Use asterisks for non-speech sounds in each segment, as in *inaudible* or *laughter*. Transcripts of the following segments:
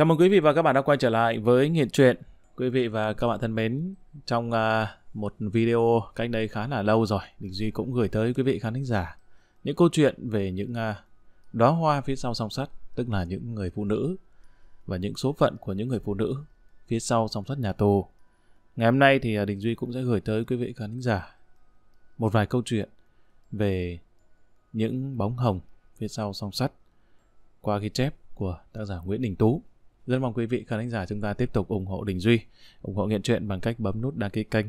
Chào mừng quý vị và các bạn đã quay trở lại với Nghiện Truyện. Quý vị và các bạn thân mến, trong à, một video cách đây khá là lâu rồi, Đình Duy cũng gửi tới quý vị khán thính giả những câu chuyện về những à, đóa hoa phía sau song sắt, tức là những người phụ nữ và những số phận của những người phụ nữ phía sau song sắt nhà tù. Ngày hôm nay thì à, Đình Duy cũng sẽ gửi tới quý vị khán thính giả một vài câu chuyện về những bóng hồng phía sau song sắt qua ghi chép của tác giả Nguyễn Đình Tú. Rất mong quý vị khán giả chúng ta tiếp tục ủng hộ Đình Duy, ủng hộ nghiện chuyện bằng cách bấm nút đăng ký kênh.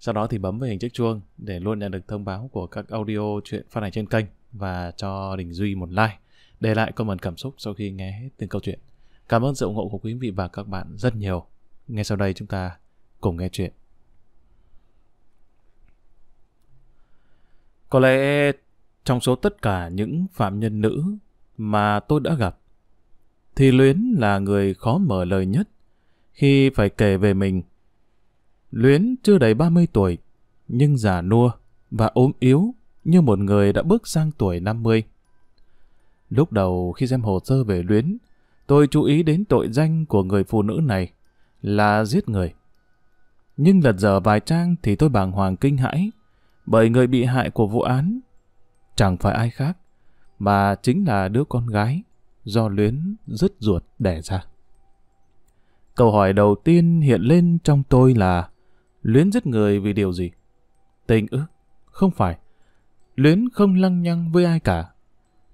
Sau đó thì bấm vào hình chiếc chuông để luôn nhận được thông báo của các audio chuyện phát hành trên kênh và cho Đình Duy một like, để lại comment cảm xúc sau khi nghe hết từng câu chuyện. Cảm ơn sự ủng hộ của quý vị và các bạn rất nhiều. Ngay sau đây chúng ta cùng nghe chuyện. Có lẽ trong số tất cả những phạm nhân nữ mà tôi đã gặp, thì Luyến là người khó mở lời nhất khi phải kể về mình. Luyến chưa đầy 30 tuổi, nhưng già nua và ốm yếu như một người đã bước sang tuổi 50. Lúc đầu khi xem hồ sơ về Luyến, tôi chú ý đến tội danh của người phụ nữ này là giết người. Nhưng lật dở vài trang thì tôi bàng hoàng kinh hãi bởi người bị hại của vụ án chẳng phải ai khác mà chính là đứa con gái do luyến dứt ruột đẻ ra. Câu hỏi đầu tiên hiện lên trong tôi là luyến giết người vì điều gì? Tình ư? Không phải. Luyến không lăng nhăng với ai cả.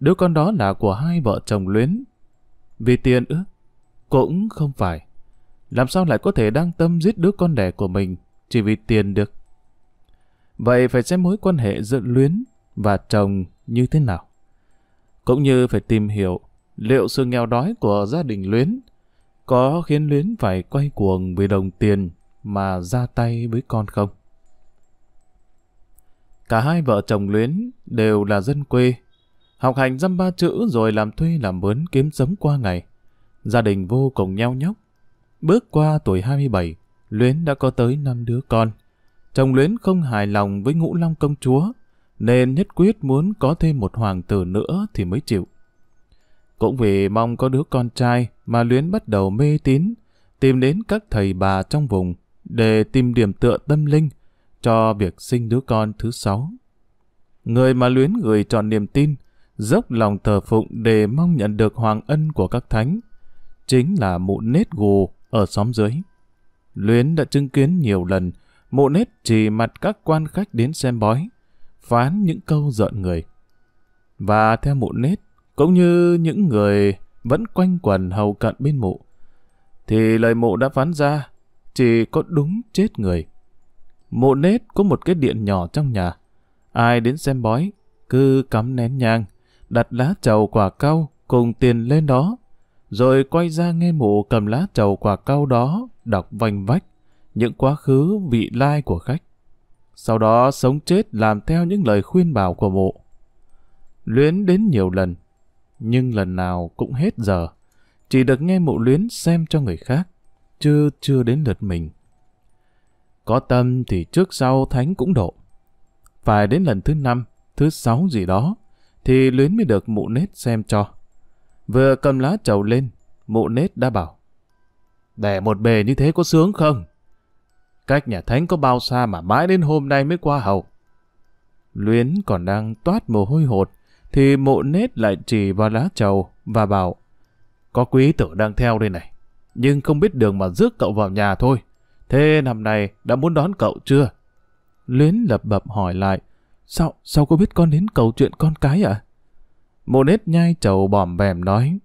Đứa con đó là của hai vợ chồng luyến. Vì tiền ư? Cũng không phải. Làm sao lại có thể đang tâm giết đứa con đẻ của mình chỉ vì tiền được? Vậy phải xem mối quan hệ giữa luyến và chồng như thế nào? Cũng như phải tìm hiểu liệu sự nghèo đói của gia đình Luyến có khiến Luyến phải quay cuồng vì đồng tiền mà ra tay với con không? Cả hai vợ chồng Luyến đều là dân quê, học hành dăm ba chữ rồi làm thuê làm mướn kiếm sống qua ngày. Gia đình vô cùng nheo nhóc. Bước qua tuổi 27, Luyến đã có tới 5 đứa con. Chồng Luyến không hài lòng với ngũ long công chúa, nên nhất quyết muốn có thêm một hoàng tử nữa thì mới chịu. Cũng vì mong có đứa con trai mà Luyến bắt đầu mê tín, tìm đến các thầy bà trong vùng để tìm điểm tựa tâm linh cho việc sinh đứa con thứ sáu. Người mà Luyến gửi chọn niềm tin, dốc lòng thờ phụng để mong nhận được hoàng ân của các thánh, chính là mụ nết gù ở xóm dưới. Luyến đã chứng kiến nhiều lần mụ nết chỉ mặt các quan khách đến xem bói, phán những câu giận người. Và theo mụ nết, cũng như những người vẫn quanh quần hầu cận bên mụ, thì lời mụ đã phán ra chỉ có đúng chết người. Mụ nết có một cái điện nhỏ trong nhà, ai đến xem bói, cứ cắm nén nhang, đặt lá trầu quả cau cùng tiền lên đó, rồi quay ra nghe mụ cầm lá trầu quả cau đó đọc vành vách những quá khứ vị lai của khách. Sau đó sống chết làm theo những lời khuyên bảo của mụ. Luyến đến nhiều lần, nhưng lần nào cũng hết giờ. Chỉ được nghe mụ luyến xem cho người khác, chứ chưa đến lượt mình. Có tâm thì trước sau Thánh cũng độ. Phải đến lần thứ năm, thứ sáu gì đó, thì luyến mới được mụ nết xem cho. Vừa cầm lá trầu lên, mụ nết đã bảo. Đẻ một bề như thế có sướng không? Cách nhà Thánh có bao xa mà mãi đến hôm nay mới qua hầu. Luyến còn đang toát mồ hôi hột, thì mộ nết lại chỉ vào lá trầu và bảo Có quý tử đang theo đây này, nhưng không biết đường mà rước cậu vào nhà thôi. Thế năm nay đã muốn đón cậu chưa? Luyến lập bập hỏi lại, sao, sao cô biết con đến cầu chuyện con cái ạ? À? Mộ nết nhai trầu bòm bèm nói,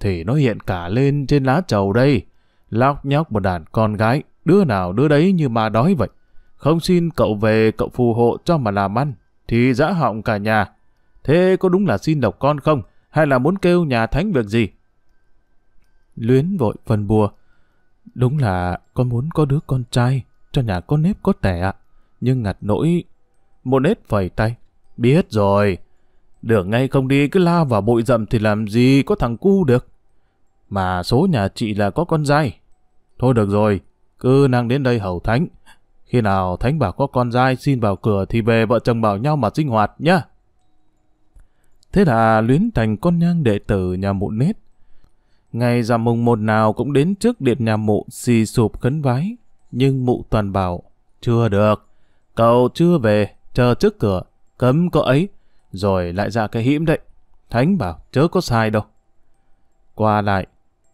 thì nó hiện cả lên trên lá trầu đây. Lóc nhóc một đàn con gái, đứa nào đứa đấy như mà đói vậy. Không xin cậu về cậu phù hộ cho mà làm ăn, thì dã họng cả nhà. Thế có đúng là xin độc con không? Hay là muốn kêu nhà thánh việc gì? Luyến vội phần bùa. Đúng là con muốn có đứa con trai, cho nhà có nếp có tẻ ạ. Nhưng ngặt nỗi... Một nết phẩy tay. Biết rồi. Được ngay không đi cứ la vào bụi rậm thì làm gì có thằng cu được. Mà số nhà chị là có con trai. Thôi được rồi, cứ năng đến đây hầu thánh. Khi nào thánh bảo có con trai xin vào cửa thì về vợ chồng bảo nhau mà sinh hoạt nhá. Thế là luyến thành con nhang đệ tử nhà mụ nết. Ngày giảm mùng một nào cũng đến trước điện nhà mụ xì sụp khấn vái. Nhưng mụ toàn bảo, chưa được, cậu chưa về, chờ trước cửa, cấm cậu ấy, rồi lại ra cái hiểm đấy. Thánh bảo, chớ có sai đâu. Qua lại,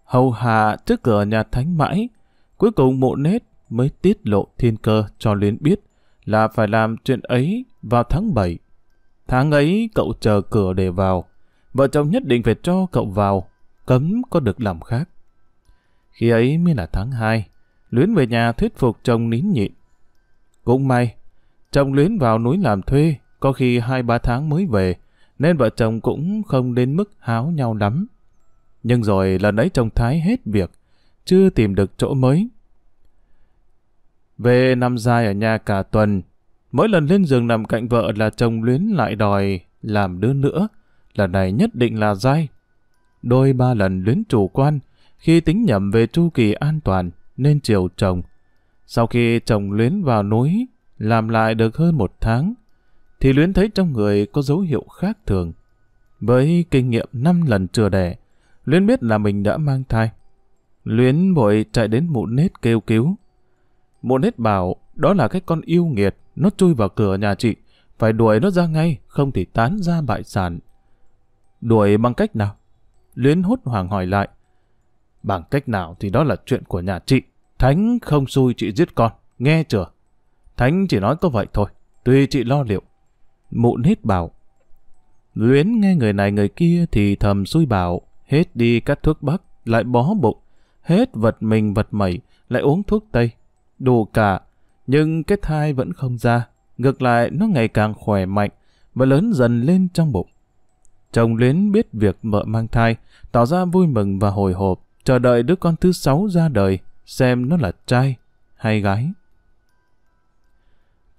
hầu hạ trước cửa nhà thánh mãi, cuối cùng mụ nết mới tiết lộ thiên cơ cho luyến biết là phải làm chuyện ấy vào tháng 7 Tháng ấy cậu chờ cửa để vào. Vợ chồng nhất định phải cho cậu vào. Cấm có được làm khác. Khi ấy mới là tháng 2. Luyến về nhà thuyết phục chồng nín nhịn. Cũng may, chồng Luyến vào núi làm thuê, có khi 2-3 tháng mới về, nên vợ chồng cũng không đến mức háo nhau lắm. Nhưng rồi lần đấy chồng Thái hết việc, chưa tìm được chỗ mới. Về nằm dài ở nhà cả tuần, Mỗi lần lên giường nằm cạnh vợ là chồng luyến lại đòi làm đứa nữa. Lần này nhất định là dai. Đôi ba lần luyến chủ quan, khi tính nhầm về chu kỳ an toàn nên chiều chồng. Sau khi chồng luyến vào núi, làm lại được hơn một tháng, thì luyến thấy trong người có dấu hiệu khác thường. Với kinh nghiệm năm lần chưa đẻ, luyến biết là mình đã mang thai. Luyến vội chạy đến mụ nết kêu cứu. Mụ nết bảo đó là cái con yêu nghiệt, nó chui vào cửa nhà chị, phải đuổi nó ra ngay, không thì tán ra bại sản. Đuổi bằng cách nào? Luyến hốt hoàng hỏi lại. Bằng cách nào thì đó là chuyện của nhà chị. Thánh không xui chị giết con, nghe chưa? Thánh chỉ nói có vậy thôi, tuy chị lo liệu. Mụn hết bảo. Luyến nghe người này người kia thì thầm xui bảo, hết đi cắt thuốc bắc, lại bó bụng, hết vật mình vật mẩy, lại uống thuốc tây. Đủ cả, nhưng cái thai vẫn không ra, ngược lại nó ngày càng khỏe mạnh và lớn dần lên trong bụng. Chồng Luyến biết việc vợ mang thai, tỏ ra vui mừng và hồi hộp, chờ đợi đứa con thứ sáu ra đời, xem nó là trai hay gái.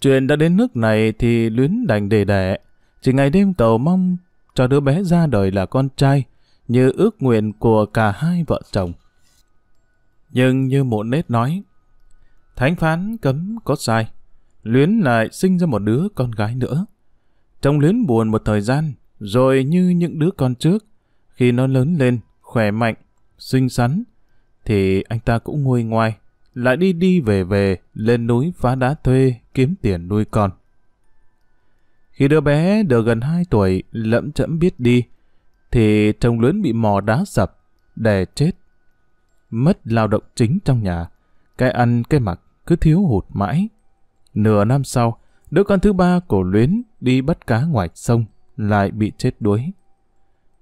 Chuyện đã đến nước này thì Luyến đành để đẻ, chỉ ngày đêm cầu mong cho đứa bé ra đời là con trai, như ước nguyện của cả hai vợ chồng. Nhưng như mộ nết nói, thánh phán cấm có sai. Luyến lại sinh ra một đứa con gái nữa. Trong Luyến buồn một thời gian, rồi như những đứa con trước, khi nó lớn lên, khỏe mạnh, xinh xắn, thì anh ta cũng nguôi ngoai, lại đi đi về về, lên núi phá đá thuê, kiếm tiền nuôi con. Khi đứa bé được gần 2 tuổi, lẫm chẫm biết đi, thì chồng luyến bị mò đá sập, đè chết. Mất lao động chính trong nhà, cái ăn cái mặc, cứ thiếu hụt mãi. Nửa năm sau, đứa con thứ ba của Luyến đi bắt cá ngoài sông, lại bị chết đuối.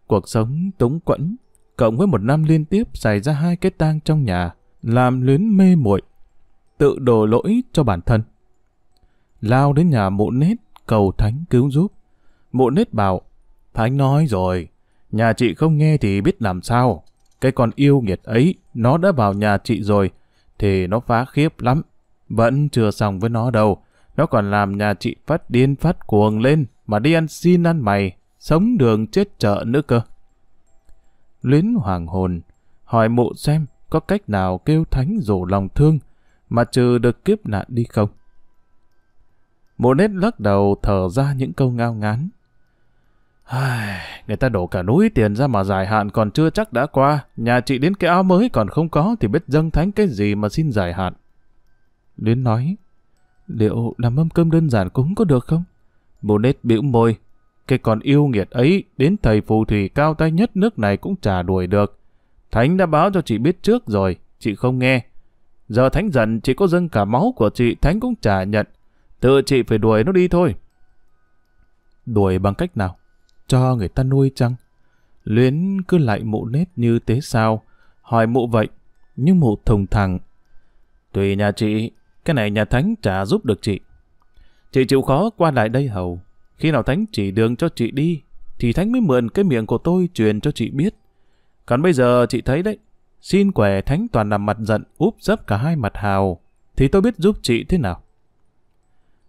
Cuộc sống túng quẫn, cộng với một năm liên tiếp xảy ra hai cái tang trong nhà, làm Luyến mê muội, tự đổ lỗi cho bản thân. Lao đến nhà mụ nết cầu thánh cứu giúp. Mụ nết bảo, Thánh nói rồi, nhà chị không nghe thì biết làm sao. Cái con yêu nghiệt ấy, nó đã vào nhà chị rồi, thì nó phá khiếp lắm. Vẫn chưa xong với nó đâu. Nó còn làm nhà chị phát điên phát cuồng lên mà đi ăn xin ăn mày, sống đường chết chợ nữa cơ. Luyến hoàng hồn, hỏi mụ xem có cách nào kêu thánh rủ lòng thương mà trừ được kiếp nạn đi không? Mụ nét lắc đầu thở ra những câu ngao ngán. Ai, người ta đổ cả núi tiền ra mà giải hạn còn chưa chắc đã qua. Nhà chị đến cái áo mới còn không có thì biết dâng thánh cái gì mà xin giải hạn. Luyến nói, liệu làm mâm cơm đơn giản cũng có được không? Bồ nết bĩu môi, cái con yêu nghiệt ấy đến thầy phù thủy cao tay nhất nước này cũng trả đuổi được. Thánh đã báo cho chị biết trước rồi, chị không nghe. Giờ Thánh giận chị có dâng cả máu của chị, Thánh cũng trả nhận. Tự chị phải đuổi nó đi thôi. Đuổi bằng cách nào? Cho người ta nuôi chăng? Luyến cứ lại mụ nết như thế sao? Hỏi mụ vậy, nhưng mụ thùng thẳng. Tùy nhà chị, cái này nhà Thánh trả giúp được chị. Chị chịu khó qua lại đây hầu. Khi nào Thánh chỉ đường cho chị đi, thì Thánh mới mượn cái miệng của tôi truyền cho chị biết. Còn bây giờ chị thấy đấy, xin quẻ Thánh toàn làm mặt giận úp dấp cả hai mặt hào, thì tôi biết giúp chị thế nào.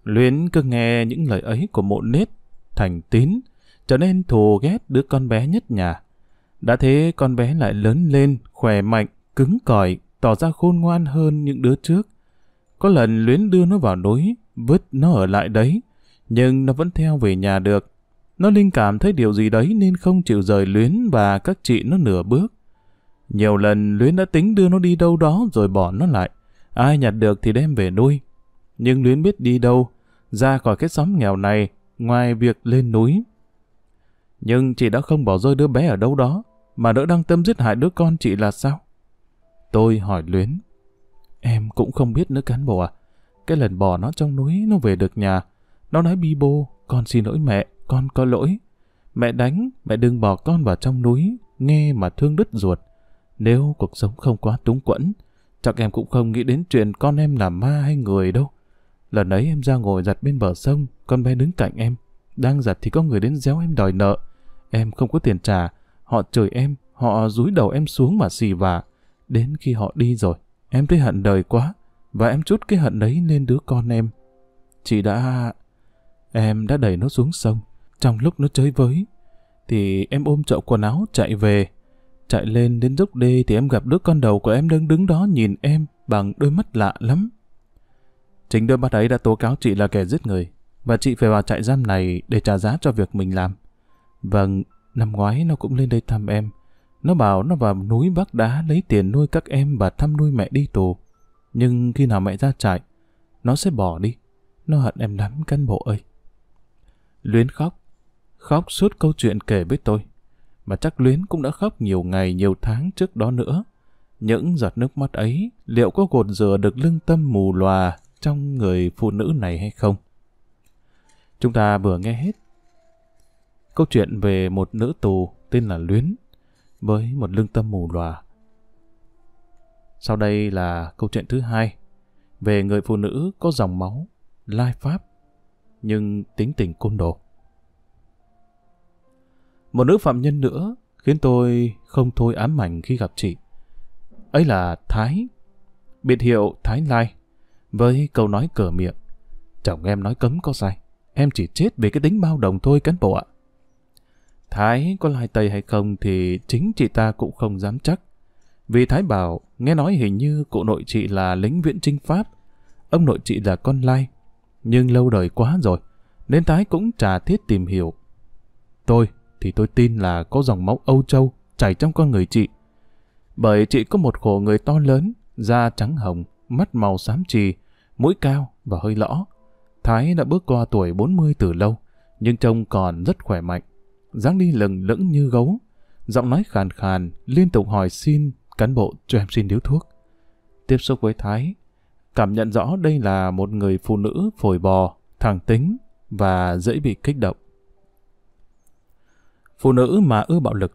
Luyến cứ nghe những lời ấy của mộ nết, thành tín, trở nên thù ghét đứa con bé nhất nhà. Đã thế con bé lại lớn lên, khỏe mạnh, cứng cỏi, tỏ ra khôn ngoan hơn những đứa trước. Có lần Luyến đưa nó vào núi, vứt nó ở lại đấy, nhưng nó vẫn theo về nhà được. Nó linh cảm thấy điều gì đấy nên không chịu rời Luyến và các chị nó nửa bước. Nhiều lần Luyến đã tính đưa nó đi đâu đó rồi bỏ nó lại. Ai nhặt được thì đem về nuôi. Nhưng Luyến biết đi đâu, ra khỏi cái xóm nghèo này, ngoài việc lên núi. Nhưng chị đã không bỏ rơi đứa bé ở đâu đó, mà đỡ đang tâm giết hại đứa con chị là sao? Tôi hỏi Luyến. Em cũng không biết nữa cán bộ à. Cái lần bỏ nó trong núi nó về được nhà. Nó nói bi bô, con xin lỗi mẹ, con có lỗi. Mẹ đánh, mẹ đừng bỏ con vào trong núi, nghe mà thương đứt ruột. Nếu cuộc sống không quá túng quẫn, chắc em cũng không nghĩ đến chuyện con em là ma hay người đâu. Lần ấy em ra ngồi giặt bên bờ sông, con bé đứng cạnh em. Đang giặt thì có người đến déo em đòi nợ. Em không có tiền trả, họ chửi em, họ rúi đầu em xuống mà xì vả. Đến khi họ đi rồi, Em thấy hận đời quá, và em chút cái hận đấy lên đứa con em. Chị đã... Em đã đẩy nó xuống sông, trong lúc nó chơi với. Thì em ôm chậu quần áo chạy về. Chạy lên đến dốc đê thì em gặp đứa con đầu của em đang đứng đó nhìn em bằng đôi mắt lạ lắm. Chính đôi mắt ấy đã tố cáo chị là kẻ giết người, và chị phải vào trại giam này để trả giá cho việc mình làm. Vâng, năm ngoái nó cũng lên đây thăm em, nó bảo nó vào núi Bắc Đá lấy tiền nuôi các em và thăm nuôi mẹ đi tù. Nhưng khi nào mẹ ra trại, nó sẽ bỏ đi. Nó hận em lắm cán bộ ơi. Luyến khóc. Khóc suốt câu chuyện kể với tôi. Mà chắc Luyến cũng đã khóc nhiều ngày, nhiều tháng trước đó nữa. Những giọt nước mắt ấy liệu có gột rửa được lương tâm mù lòa trong người phụ nữ này hay không? Chúng ta vừa nghe hết câu chuyện về một nữ tù tên là Luyến với một lương tâm mù lòa. Sau đây là câu chuyện thứ hai về người phụ nữ có dòng máu, lai pháp, nhưng tính tình côn đồ. Một nữ phạm nhân nữa khiến tôi không thôi ám ảnh khi gặp chị. Ấy là Thái, biệt hiệu Thái Lai, với câu nói cờ miệng. Chồng em nói cấm có sai, em chỉ chết vì cái tính bao đồng thôi cán bộ ạ. Thái có lai Tây hay không thì chính chị ta cũng không dám chắc. Vì Thái bảo, nghe nói hình như cụ nội chị là lính viễn trinh Pháp, ông nội chị là con lai, nhưng lâu đời quá rồi, nên Thái cũng chả thiết tìm hiểu. Tôi thì tôi tin là có dòng máu Âu Châu chảy trong con người chị. Bởi chị có một khổ người to lớn, da trắng hồng, mắt màu xám trì, mũi cao và hơi lõ. Thái đã bước qua tuổi 40 từ lâu, nhưng trông còn rất khỏe mạnh dáng đi lừng lững như gấu, giọng nói khàn khàn, liên tục hỏi xin cán bộ cho em xin điếu thuốc. Tiếp xúc với Thái, cảm nhận rõ đây là một người phụ nữ phổi bò, thẳng tính và dễ bị kích động. Phụ nữ mà ưa bạo lực,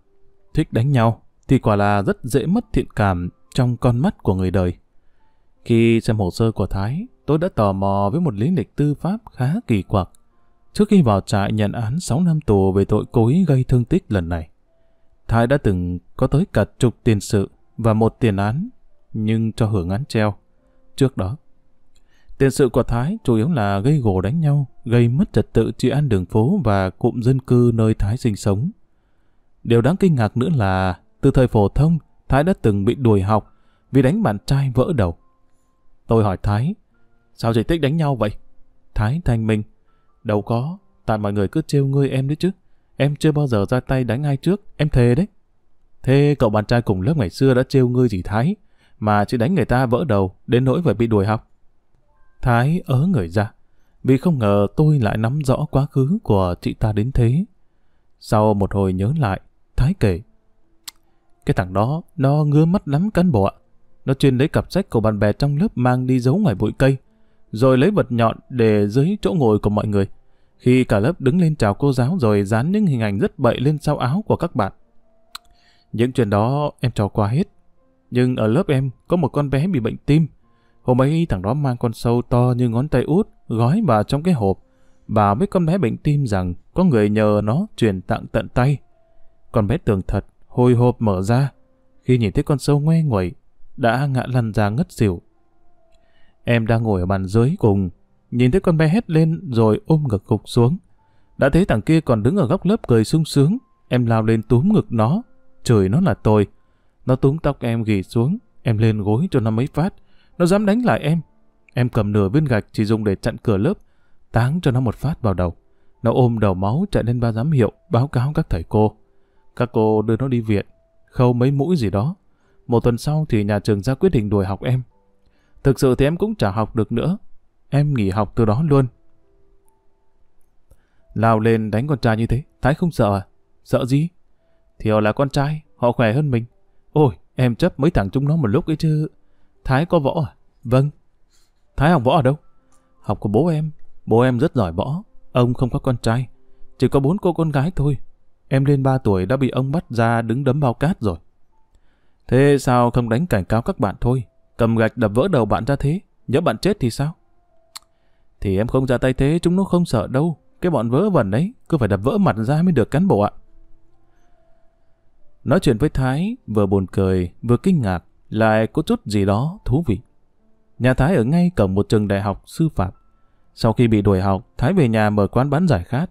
thích đánh nhau thì quả là rất dễ mất thiện cảm trong con mắt của người đời. Khi xem hồ sơ của Thái, tôi đã tò mò với một lý lịch tư pháp khá kỳ quặc trước khi vào trại nhận án 6 năm tù về tội cố ý gây thương tích lần này. Thái đã từng có tới cả chục tiền sự và một tiền án, nhưng cho hưởng án treo. Trước đó, tiền sự của Thái chủ yếu là gây gổ đánh nhau, gây mất trật tự trị an đường phố và cụm dân cư nơi Thái sinh sống. Điều đáng kinh ngạc nữa là, từ thời phổ thông, Thái đã từng bị đuổi học vì đánh bạn trai vỡ đầu. Tôi hỏi Thái, sao chỉ thích đánh nhau vậy? Thái thanh minh, Đâu có, tại mọi người cứ trêu ngươi em đấy chứ. Em chưa bao giờ ra tay đánh ai trước, em thề đấy. Thế cậu bạn trai cùng lớp ngày xưa đã trêu ngươi gì Thái, mà chỉ đánh người ta vỡ đầu, đến nỗi phải bị đuổi học. Thái ớ người ra, vì không ngờ tôi lại nắm rõ quá khứ của chị ta đến thế. Sau một hồi nhớ lại, Thái kể. Cái thằng đó, nó ngứa mắt lắm cán bộ ạ. Nó chuyên lấy cặp sách của bạn bè trong lớp mang đi giấu ngoài bụi cây, rồi lấy vật nhọn để dưới chỗ ngồi của mọi người. Khi cả lớp đứng lên chào cô giáo rồi dán những hình ảnh rất bậy lên sau áo của các bạn. Những chuyện đó em trò qua hết. Nhưng ở lớp em có một con bé bị bệnh tim. Hôm ấy thằng đó mang con sâu to như ngón tay út gói vào trong cái hộp. Bảo với con bé bệnh tim rằng có người nhờ nó truyền tặng tận tay. Con bé tưởng thật, hồi hộp mở ra. Khi nhìn thấy con sâu ngoe nguẩy, đã ngã lăn ra ngất xỉu. Em đang ngồi ở bàn dưới cùng, nhìn thấy con bé hét lên rồi ôm ngực gục xuống. Đã thấy thằng kia còn đứng ở góc lớp cười sung sướng, em lao lên túm ngực nó, trời nó là tôi. Nó túm tóc em gỉ xuống, em lên gối cho nó mấy phát, nó dám đánh lại em. Em cầm nửa viên gạch chỉ dùng để chặn cửa lớp, táng cho nó một phát vào đầu. Nó ôm đầu máu chạy lên ba giám hiệu, báo cáo các thầy cô. Các cô đưa nó đi viện, khâu mấy mũi gì đó. Một tuần sau thì nhà trường ra quyết định đuổi học em. Thực sự thì em cũng chả học được nữa. Em nghỉ học từ đó luôn. Lao lên đánh con trai như thế, Thái không sợ à? Sợ gì? thì họ là con trai, họ khỏe hơn mình. Ôi, em chấp mấy thằng chúng nó một lúc ấy chứ. Thái có võ à? Vâng. Thái học võ ở đâu? Học của bố em. Bố em rất giỏi võ. Ông không có con trai. Chỉ có bốn cô con gái thôi. Em lên ba tuổi đã bị ông bắt ra đứng đấm bao cát rồi. Thế sao không đánh cảnh cáo các bạn thôi? Cầm gạch đập vỡ đầu bạn ra thế, nhớ bạn chết thì sao? Thì em không ra tay thế, chúng nó không sợ đâu. Cái bọn vỡ vẩn đấy, cứ phải đập vỡ mặt ra mới được cán bộ ạ. Nói chuyện với Thái, vừa buồn cười, vừa kinh ngạc, lại có chút gì đó thú vị. Nhà Thái ở ngay cổng một trường đại học sư phạm. Sau khi bị đuổi học, Thái về nhà mở quán bán giải khát.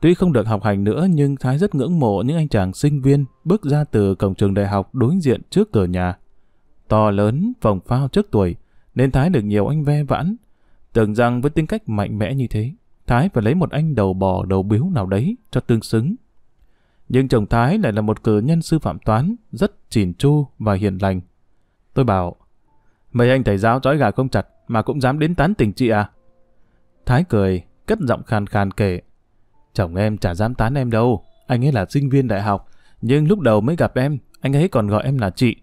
Tuy không được học hành nữa nhưng Thái rất ngưỡng mộ những anh chàng sinh viên bước ra từ cổng trường đại học đối diện trước cửa nhà to lớn, phồng phao trước tuổi, nên Thái được nhiều anh ve vãn. Tưởng rằng với tính cách mạnh mẽ như thế, Thái phải lấy một anh đầu bò đầu biếu nào đấy cho tương xứng. Nhưng chồng Thái lại là một cử nhân sư phạm toán, rất chỉn chu và hiền lành. Tôi bảo, mấy anh thầy giáo trói gà không chặt mà cũng dám đến tán tình chị à? Thái cười, cất giọng khàn khàn kể. Chồng em chả dám tán em đâu, anh ấy là sinh viên đại học, nhưng lúc đầu mới gặp em, anh ấy còn gọi em là chị.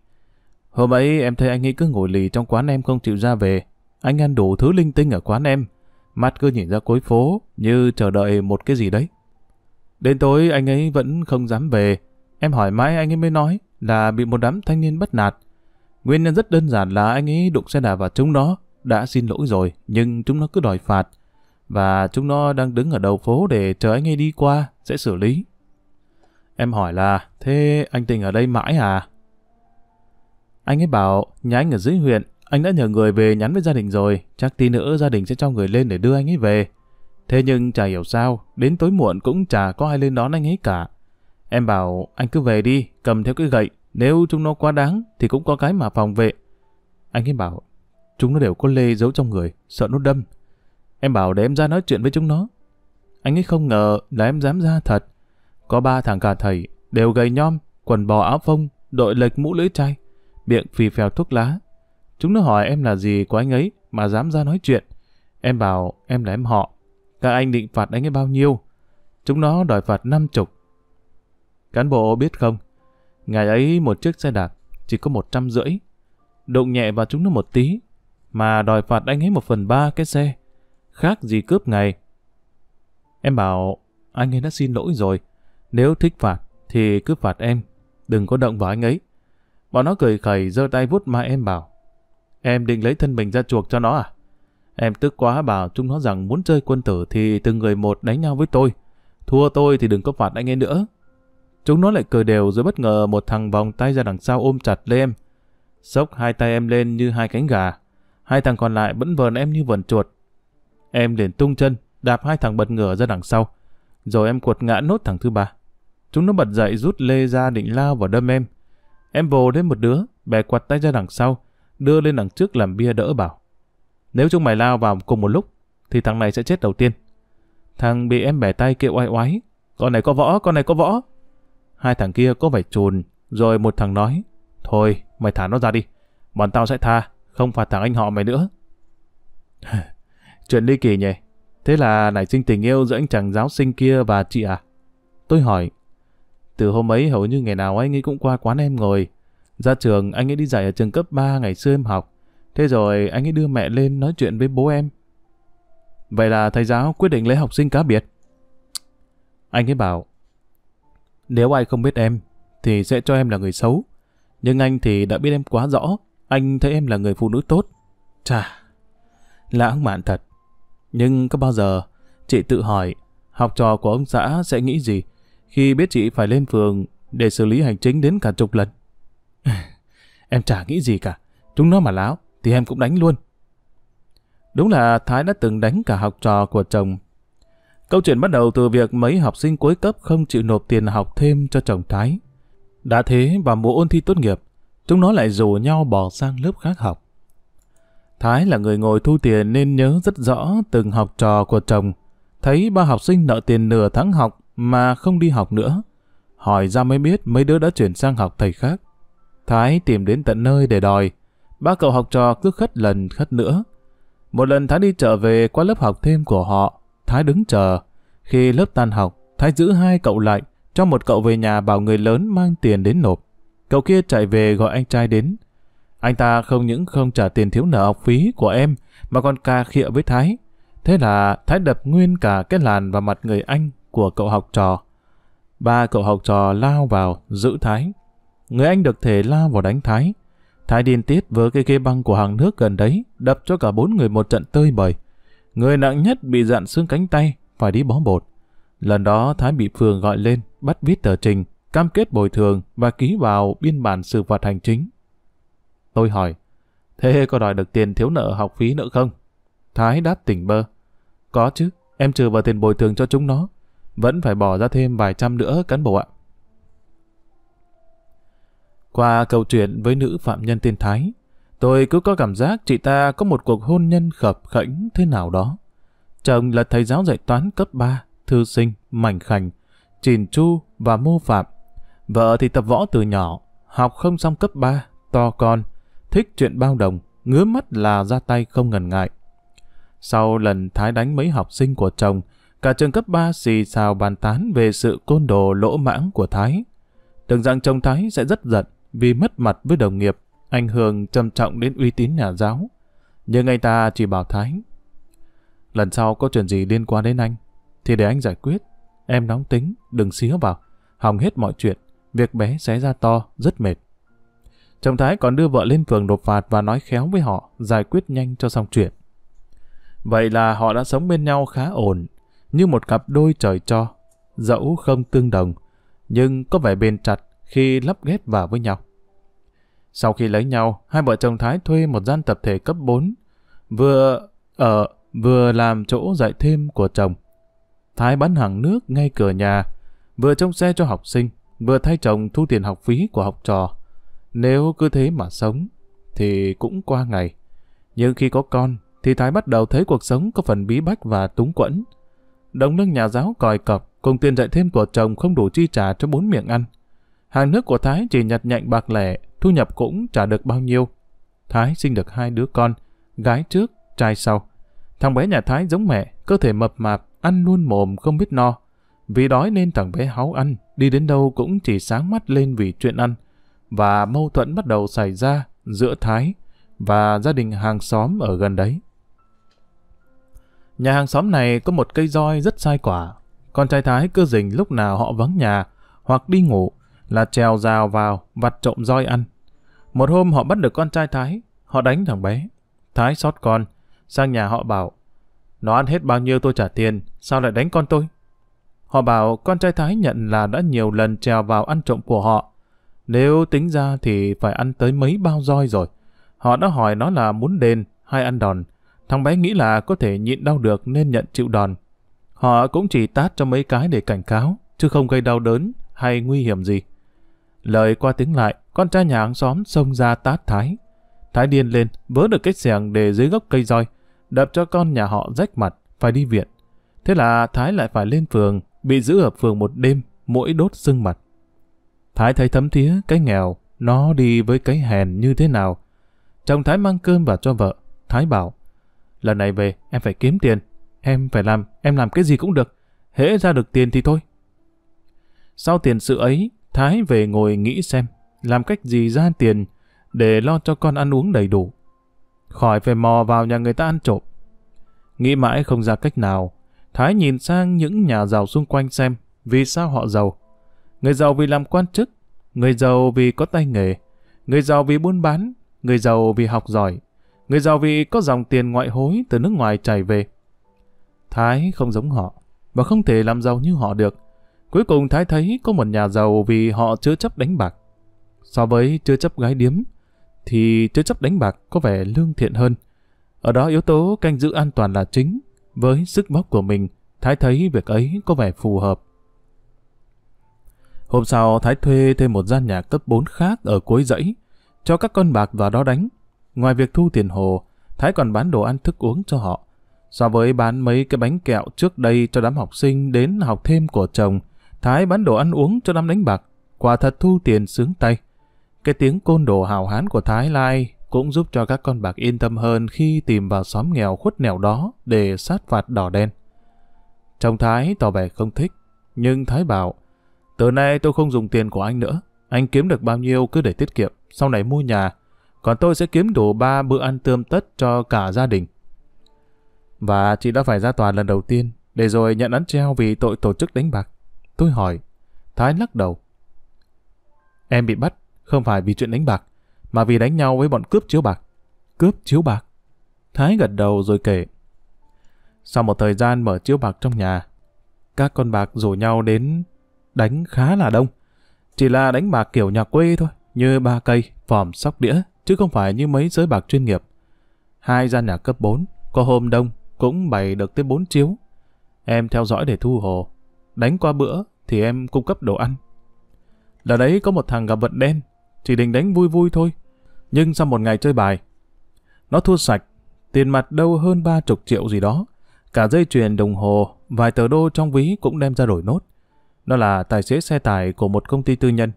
Hôm ấy em thấy anh ấy cứ ngồi lì trong quán em không chịu ra về. Anh ăn đủ thứ linh tinh ở quán em. Mắt cứ nhìn ra cuối phố như chờ đợi một cái gì đấy. Đến tối anh ấy vẫn không dám về. Em hỏi mãi anh ấy mới nói là bị một đám thanh niên bắt nạt. Nguyên nhân rất đơn giản là anh ấy đụng xe đạp vào chúng nó. Đã xin lỗi rồi nhưng chúng nó cứ đòi phạt. Và chúng nó đang đứng ở đầu phố để chờ anh ấy đi qua sẽ xử lý. Em hỏi là thế anh Tình ở đây mãi à? Anh ấy bảo, nhà anh ở dưới huyện, anh đã nhờ người về nhắn với gia đình rồi, chắc tí nữa gia đình sẽ cho người lên để đưa anh ấy về. Thế nhưng chả hiểu sao, đến tối muộn cũng chả có ai lên đón anh ấy cả. Em bảo, anh cứ về đi, cầm theo cái gậy, nếu chúng nó quá đáng thì cũng có cái mà phòng vệ. Anh ấy bảo, chúng nó đều có lê giấu trong người, sợ nó đâm. Em bảo để em ra nói chuyện với chúng nó. Anh ấy không ngờ là em dám ra thật. Có ba thằng cả thầy, đều gầy nhom, quần bò áo phông, đội lệch mũ lưỡi chai, miệng phì phèo thuốc lá. Chúng nó hỏi em là gì của anh ấy mà dám ra nói chuyện. Em bảo em là em họ. Các anh định phạt anh ấy bao nhiêu? Chúng nó đòi phạt năm chục. Cán bộ biết không? Ngày ấy một chiếc xe đạp chỉ có một trăm rưỡi. Đụng nhẹ vào chúng nó một tí mà đòi phạt anh ấy một phần ba cái xe. Khác gì cướp ngày. Em bảo anh ấy đã xin lỗi rồi. Nếu thích phạt thì cứ phạt em. Đừng có động vào anh ấy. Bọn nó cười khẩy giơ tay vút má em bảo. Em định lấy thân mình ra chuộc cho nó à? Em tức quá bảo chúng nó rằng muốn chơi quân tử thì từng người một đánh nhau với tôi. Thua tôi thì đừng có phạt anh ấy nữa. Chúng nó lại cười đều rồi bất ngờ một thằng vòng tay ra đằng sau ôm chặt lấy em. Sốc hai tay em lên như hai cánh gà. Hai thằng còn lại vẫn vờn em như vần chuột. Em liền tung chân, đạp hai thằng bật ngửa ra đằng sau. Rồi em cuột ngã nốt thằng thứ ba. Chúng nó bật dậy rút lê ra định lao vào đâm em. Em vồ đến một đứa, bè quạt tay ra đằng sau, đưa lên đằng trước làm bia đỡ bảo. Nếu chúng mày lao vào cùng một lúc, thì thằng này sẽ chết đầu tiên. Thằng bị em bẻ tay kêu oai oái, con này có võ, con này có võ. Hai thằng kia có vẻ chùn, rồi một thằng nói, thôi mày thả nó ra đi, bọn tao sẽ tha, không phạt thằng anh họ mày nữa. *laughs* Chuyện ly kỳ nhỉ, thế là nảy sinh tình yêu giữa anh chàng giáo sinh kia và chị à? Tôi hỏi, từ hôm ấy hầu như ngày nào anh ấy cũng qua quán em ngồi. Ra trường, anh ấy đi dạy ở trường cấp 3 ngày xưa em học. Thế rồi anh ấy đưa mẹ lên nói chuyện với bố em. Vậy là thầy giáo quyết định lấy học sinh cá biệt. Anh ấy bảo, nếu ai không biết em, thì sẽ cho em là người xấu. Nhưng anh thì đã biết em quá rõ, anh thấy em là người phụ nữ tốt. Chà, lãng mạn thật. Nhưng có bao giờ chị tự hỏi, học trò của ông xã sẽ nghĩ gì khi biết chị phải lên phường để xử lý hành chính đến cả chục lần. *laughs* em chả nghĩ gì cả, chúng nó mà láo thì em cũng đánh luôn. Đúng là Thái đã từng đánh cả học trò của chồng. Câu chuyện bắt đầu từ việc mấy học sinh cuối cấp không chịu nộp tiền học thêm cho chồng Thái. Đã thế vào mùa ôn thi tốt nghiệp, chúng nó lại rủ nhau bỏ sang lớp khác học. Thái là người ngồi thu tiền nên nhớ rất rõ từng học trò của chồng. Thấy ba học sinh nợ tiền nửa tháng học mà không đi học nữa. Hỏi ra mới biết mấy đứa đã chuyển sang học thầy khác. Thái tìm đến tận nơi để đòi. Ba cậu học trò cứ khất lần khất nữa. Một lần Thái đi trở về qua lớp học thêm của họ. Thái đứng chờ. Khi lớp tan học, Thái giữ hai cậu lại, cho một cậu về nhà bảo người lớn mang tiền đến nộp. Cậu kia chạy về gọi anh trai đến. Anh ta không những không trả tiền thiếu nợ học phí của em, mà còn cà khịa với Thái. Thế là Thái đập nguyên cả cái làn vào mặt người anh của cậu học trò. Ba cậu học trò lao vào, giữ Thái. Người anh được thể lao vào đánh Thái. Thái điên tiết với cái ghế băng của hàng nước gần đấy, đập cho cả bốn người một trận tơi bời. Người nặng nhất bị dạn xương cánh tay, phải đi bó bột. Lần đó Thái bị Phường gọi lên, bắt viết tờ trình, cam kết bồi thường và ký vào biên bản xử phạt hành chính. Tôi hỏi, thế có đòi được tiền thiếu nợ học phí nữa không? Thái đáp tỉnh bơ. Có chứ, em trừ vào tiền bồi thường cho chúng nó. Vẫn phải bỏ ra thêm vài trăm nữa cán bộ ạ. Qua câu chuyện với nữ phạm nhân tên Thái, tôi cứ có cảm giác chị ta có một cuộc hôn nhân khập khẽnh thế nào đó. Chồng là thầy giáo dạy toán cấp 3, thư sinh, mảnh khảnh, chỉn chu và mô phạm. Vợ thì tập võ từ nhỏ, học không xong cấp 3, to con, thích chuyện bao đồng, ngứa mắt là ra tay không ngần ngại. Sau lần Thái đánh mấy học sinh của chồng, Cả trường cấp 3 xì xào bàn tán về sự côn đồ lỗ mãng của Thái. Tưởng rằng chồng Thái sẽ rất giận vì mất mặt với đồng nghiệp, ảnh hưởng trầm trọng đến uy tín nhà giáo. Nhưng anh ta chỉ bảo Thái. Lần sau có chuyện gì liên quan đến anh, thì để anh giải quyết. Em nóng tính, đừng xía vào. Hỏng hết mọi chuyện, việc bé xé ra to, rất mệt. Chồng Thái còn đưa vợ lên phường đột phạt và nói khéo với họ, giải quyết nhanh cho xong chuyện. Vậy là họ đã sống bên nhau khá ổn, như một cặp đôi trời cho, dẫu không tương đồng, nhưng có vẻ bền chặt khi lắp ghép vào với nhau. Sau khi lấy nhau, hai vợ chồng Thái thuê một gian tập thể cấp 4, vừa ở ờ, vừa làm chỗ dạy thêm của chồng. Thái bán hàng nước ngay cửa nhà, vừa trông xe cho học sinh, vừa thay chồng thu tiền học phí của học trò. Nếu cứ thế mà sống, thì cũng qua ngày. Nhưng khi có con, thì Thái bắt đầu thấy cuộc sống có phần bí bách và túng quẫn đồng lương nhà giáo còi cọc cùng tiền dạy thêm của chồng không đủ chi trả cho bốn miệng ăn. Hàng nước của Thái chỉ nhặt nhạnh bạc lẻ, thu nhập cũng trả được bao nhiêu. Thái sinh được hai đứa con, gái trước, trai sau. Thằng bé nhà Thái giống mẹ, cơ thể mập mạp, ăn luôn mồm không biết no. Vì đói nên thằng bé háu ăn, đi đến đâu cũng chỉ sáng mắt lên vì chuyện ăn. Và mâu thuẫn bắt đầu xảy ra giữa Thái và gia đình hàng xóm ở gần đấy. Nhà hàng xóm này có một cây roi rất sai quả. Con trai Thái cứ rình lúc nào họ vắng nhà hoặc đi ngủ là trèo rào vào vặt trộm roi ăn. Một hôm họ bắt được con trai Thái, họ đánh thằng bé. Thái xót con, sang nhà họ bảo Nó ăn hết bao nhiêu tôi trả tiền, sao lại đánh con tôi? Họ bảo con trai Thái nhận là đã nhiều lần trèo vào ăn trộm của họ. Nếu tính ra thì phải ăn tới mấy bao roi rồi. Họ đã hỏi nó là muốn đền hay ăn đòn. Thằng bé nghĩ là có thể nhịn đau được nên nhận chịu đòn. Họ cũng chỉ tát cho mấy cái để cảnh cáo, chứ không gây đau đớn hay nguy hiểm gì. Lời qua tiếng lại, con trai nhà hàng xóm xông ra tát Thái. Thái điên lên, vớ được cái xẻng để dưới gốc cây roi, đập cho con nhà họ rách mặt, phải đi viện. Thế là Thái lại phải lên phường, bị giữ ở phường một đêm, mỗi đốt sưng mặt. Thái thấy thấm thía cái nghèo, nó đi với cái hèn như thế nào. Chồng Thái mang cơm vào cho vợ, Thái bảo, Lần này về, em phải kiếm tiền. Em phải làm, em làm cái gì cũng được. Hễ ra được tiền thì thôi. Sau tiền sự ấy, Thái về ngồi nghĩ xem, làm cách gì ra tiền để lo cho con ăn uống đầy đủ. Khỏi phải mò vào nhà người ta ăn trộm. Nghĩ mãi không ra cách nào, Thái nhìn sang những nhà giàu xung quanh xem vì sao họ giàu. Người giàu vì làm quan chức, người giàu vì có tay nghề, người giàu vì buôn bán, người giàu vì học giỏi, Người giàu vì có dòng tiền ngoại hối từ nước ngoài chảy về. Thái không giống họ, và không thể làm giàu như họ được. Cuối cùng Thái thấy có một nhà giàu vì họ chưa chấp đánh bạc. So với chưa chấp gái điếm, thì chưa chấp đánh bạc có vẻ lương thiện hơn. Ở đó yếu tố canh giữ an toàn là chính. Với sức bóc của mình, Thái thấy việc ấy có vẻ phù hợp. Hôm sau, Thái thuê thêm một gian nhà cấp 4 khác ở cuối dãy, cho các con bạc vào đó đánh. Ngoài việc thu tiền hồ, Thái còn bán đồ ăn thức uống cho họ. So với bán mấy cái bánh kẹo trước đây cho đám học sinh đến học thêm của chồng, Thái bán đồ ăn uống cho đám đánh bạc, quả thật thu tiền sướng tay. Cái tiếng côn đồ hào hán của Thái Lai cũng giúp cho các con bạc yên tâm hơn khi tìm vào xóm nghèo khuất nẻo đó để sát phạt đỏ đen. Chồng Thái tỏ vẻ không thích, nhưng Thái bảo, từ nay tôi không dùng tiền của anh nữa, anh kiếm được bao nhiêu cứ để tiết kiệm, sau này mua nhà, còn tôi sẽ kiếm đủ ba bữa ăn tươm tất cho cả gia đình. Và chị đã phải ra tòa lần đầu tiên, để rồi nhận án treo vì tội tổ chức đánh bạc. Tôi hỏi, Thái lắc đầu. Em bị bắt, không phải vì chuyện đánh bạc, mà vì đánh nhau với bọn cướp chiếu bạc. Cướp chiếu bạc? Thái gật đầu rồi kể. Sau một thời gian mở chiếu bạc trong nhà, các con bạc rủ nhau đến đánh khá là đông. Chỉ là đánh bạc kiểu nhà quê thôi, như ba cây, phòm sóc đĩa, chứ không phải như mấy giới bạc chuyên nghiệp. Hai gian nhà cấp 4, có hôm đông, cũng bày được tới 4 chiếu. Em theo dõi để thu hồ. Đánh qua bữa thì em cung cấp đồ ăn. Là đấy có một thằng gặp vận đen, chỉ định đánh vui vui thôi. Nhưng sau một ngày chơi bài, nó thua sạch, tiền mặt đâu hơn ba chục triệu gì đó. Cả dây chuyền đồng hồ, vài tờ đô trong ví cũng đem ra đổi nốt. Nó là tài xế xe tải của một công ty tư nhân.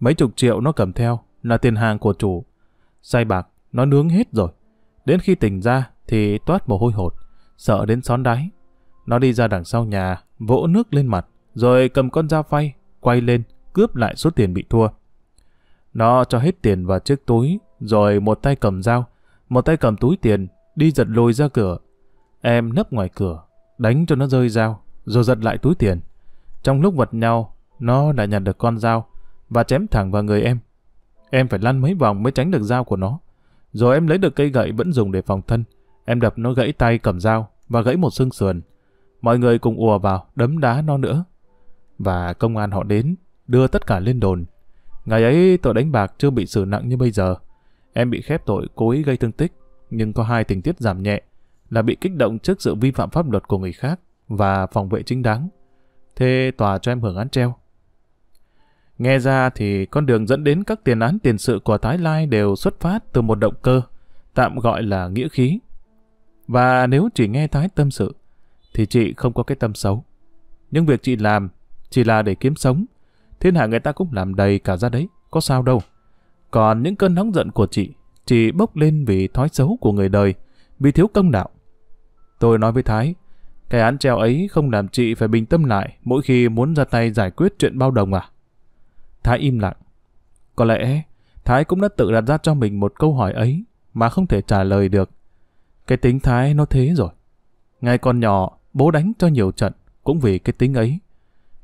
Mấy chục triệu nó cầm theo là tiền hàng của chủ. Say bạc, nó nướng hết rồi. Đến khi tỉnh ra thì toát mồ hôi hột, sợ đến xón đáy. Nó đi ra đằng sau nhà, vỗ nước lên mặt, rồi cầm con dao phay, quay lên, cướp lại số tiền bị thua. Nó cho hết tiền vào chiếc túi, rồi một tay cầm dao, một tay cầm túi tiền, đi giật lùi ra cửa. Em nấp ngoài cửa, đánh cho nó rơi dao, rồi giật lại túi tiền. Trong lúc vật nhau, nó đã nhặt được con dao và chém thẳng vào người em. Em phải lăn mấy vòng mới tránh được dao của nó. Rồi em lấy được cây gậy vẫn dùng để phòng thân. Em đập nó gãy tay cầm dao và gãy một xương sườn. Mọi người cùng ùa vào, đấm đá nó nữa. Và công an họ đến, đưa tất cả lên đồn. Ngày ấy tội đánh bạc chưa bị xử nặng như bây giờ. Em bị khép tội cố ý gây thương tích, nhưng có hai tình tiết giảm nhẹ là bị kích động trước sự vi phạm pháp luật của người khác và phòng vệ chính đáng. Thế tòa cho em hưởng án treo. Nghe ra thì con đường dẫn đến các tiền án tiền sự của Thái Lai đều xuất phát từ một động cơ, tạm gọi là nghĩa khí. Và nếu chỉ nghe Thái tâm sự, thì chị không có cái tâm xấu. Nhưng việc chị làm chỉ là để kiếm sống. Thiên hạ người ta cũng làm đầy cả ra đấy, có sao đâu. Còn những cơn nóng giận của chị, chị bốc lên vì thói xấu của người đời, vì thiếu công đạo. Tôi nói với Thái, cái án treo ấy không làm chị phải bình tâm lại mỗi khi muốn ra tay giải quyết chuyện bao đồng à? Thái im lặng. Có lẽ Thái cũng đã tự đặt ra cho mình một câu hỏi ấy mà không thể trả lời được. Cái tính Thái nó thế rồi. Ngay còn nhỏ, bố đánh cho nhiều trận cũng vì cái tính ấy.